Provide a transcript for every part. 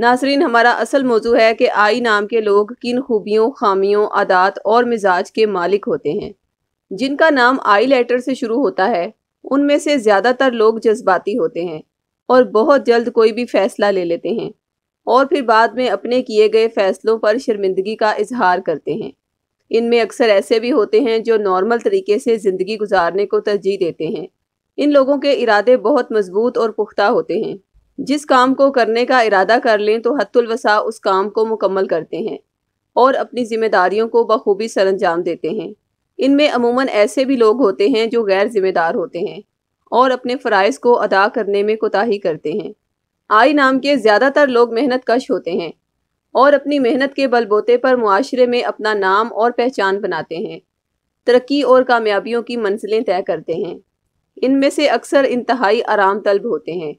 नासरीन हमारा असल मौजू है कि आई नाम के लोग किन खूबियों खामियों आदात और मिजाज के मालिक होते हैं जिनका नाम आई लेटर से शुरू होता है उनमें से ज़्यादातर लोग जज्बाती होते हैं और बहुत जल्द कोई भी फैसला ले लेते हैं और फिर बाद में अपने किए गए फैसलों पर शर्मिंदगी का इजहार करते हैं इनमें अक्सर ऐसे भी होते हैं जो नॉर्मल तरीके से ज़िंदगी गुजारने को तरजीह देते हैं इन लोगों के इरादे बहुत मजबूत और पुख्ता होते हैं जिस काम को करने का इरादा कर लें तो हतुलवसा उस काम को मुकम्मल करते हैं और अपनी जिम्मेदारियों को बखूबी सर अंजाम देते हैं इनमें अमूमन ऐसे भी लोग होते हैं जो गैर जिम्मेदार होते हैं और अपने फरज़ को अदा करने में कोताही करते हैं आई नाम के ज़्यादातर लोग मेहनत कश होते हैं और अपनी मेहनत के बलबोते पर माशरे में अपना नाम और पहचान बनाते हैं तरक्की और कामयाबियों की मंजिलें तय करते हैं इनमें से अक्सर इंतहाई आराम तलब होते हैं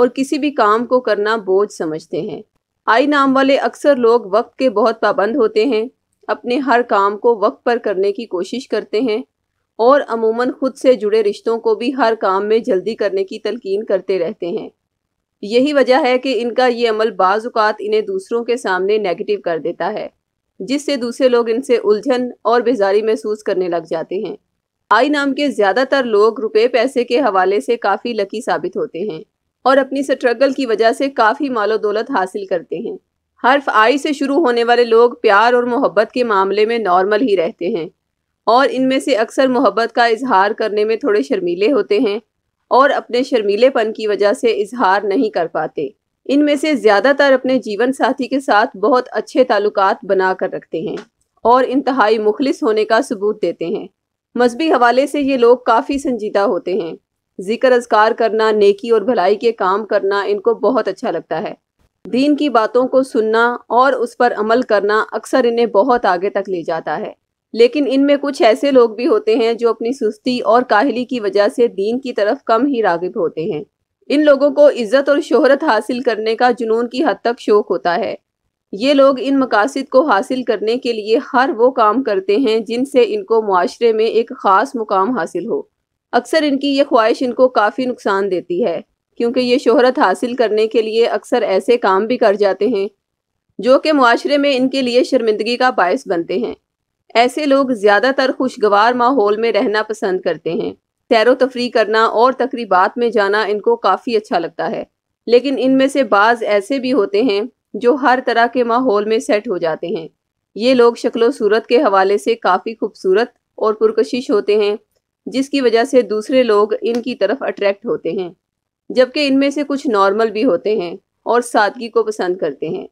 और किसी भी काम को करना बोझ समझते हैं आई नाम वाले अक्सर लोग वक्त के बहुत पाबंद होते हैं अपने हर काम को वक्त पर करने की कोशिश करते हैं और अमूमन खुद से जुड़े रिश्तों को भी हर काम में जल्दी करने की तलकीन करते रहते हैं यही वजह है कि इनका ये अमल बाज़ात इन्हें दूसरों के सामने नेगेटिव कर देता है जिससे दूसरे लोग इनसे उलझन और बेजारी महसूस करने लग जाते हैं आई नाम के ज़्यादातर लोग रुपए पैसे के हवाले से काफ़ी लकी साबित होते हैं और अपनी स्ट्रगल की वजह से काफ़ी मालो दौलत हासिल करते हैं हर्फ आई से शुरू होने वाले लोग प्यार और मोहब्बत के मामले में नॉर्मल ही रहते हैं और इनमें से अक्सर मोहब्बत का इजहार करने में थोड़े शर्मीले होते हैं और अपने शर्मीलेपन की वजह से इजहार नहीं कर पाते इनमें से ज़्यादातर अपने जीवन साथी के साथ बहुत अच्छे ताल्लुक बना कर रखते हैं और इंतहाई मुखलिस होने का सबूत देते हैं मजहबी हवाले से ये लोग काफ़ी संजीदा होते हैं जिक्र अजकार करना नेकी और भलाई के काम करना इनको बहुत अच्छा लगता है दीन की बातों को सुनना और उस पर अमल करना अक्सर इन्हें बहुत आगे तक ले जाता है लेकिन इनमें कुछ ऐसे लोग भी होते हैं जो अपनी सुस्ती और काहली की वजह से दीन की तरफ कम ही रागिब होते हैं इन लोगों को इज्जत और शोहरत हासिल करने का जुनून की हद तक शौक होता है ये लोग इन मकासद को हासिल करने के लिए हर वो काम करते हैं जिनसे इनको माशरे में एक ख़ास मुकाम हासिल हो अक्सर इनकी ये ख्वाहिश इनको काफ़ी नुकसान देती है क्योंकि ये शोहरत हासिल करने के लिए अक्सर ऐसे काम भी कर जाते हैं जो कि माशरे में इनके लिए शर्मिंदगी का बायस बनते हैं ऐसे लोग ज़्यादातर खुशगवार माहौल में रहना पसंद करते हैं सैर तफरी करना और तकरीबात में जाना इनको काफ़ी अच्छा लगता है लेकिन इनमें से बाज़ ऐसे भी होते हैं जो हर तरह के माहौल में सेट हो जाते हैं ये लोग शक्लो सूरत के हवाले से काफ़ी खूबसूरत और पुरकशिश होते हैं जिसकी वजह से दूसरे लोग इनकी तरफ अट्रैक्ट होते हैं जबकि इनमें से कुछ नॉर्मल भी होते हैं और सादगी को पसंद करते हैं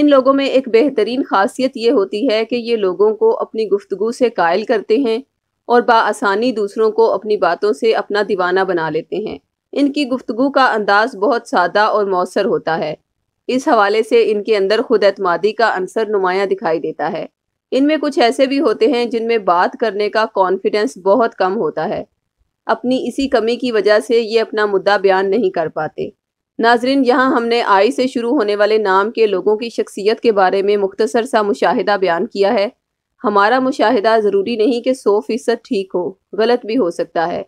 इन लोगों में एक बेहतरीन खासियत ये होती है कि ये लोगों को अपनी गुफ्तु से कायल करते हैं और बासानी दूसरों को अपनी बातों से अपना दीवाना बना लेते हैं इनकी गुफ्तु का अंदाज बहुत सादा और मौसर होता है इस हवाले से इनके अंदर खुद एतमादी का अंसर नुमाया दिखाई देता है इनमें कुछ ऐसे भी होते हैं जिनमें बात करने का कॉन्फिडेंस बहुत कम होता है अपनी इसी कमी की वजह से ये अपना मुद्दा बयान नहीं कर पाते नाजरीन यहाँ हमने आई से शुरू होने वाले नाम के लोगों की शख्सियत के बारे में मुख्तसर सा मुशाहिदा बयान किया है हमारा मुशाहिदा ज़रूरी नहीं कि सौ फ़ीसद ठीक हो गलत भी हो सकता है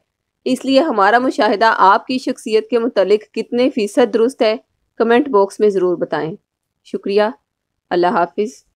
इसलिए हमारा मुशाहिदा आपकी शख्सियत के मतलब कितने फ़ीसद दुरुस्त है कमेंट बॉक्स में ज़रूर बताएँ शुक्रिया अल्लाह हाफिज़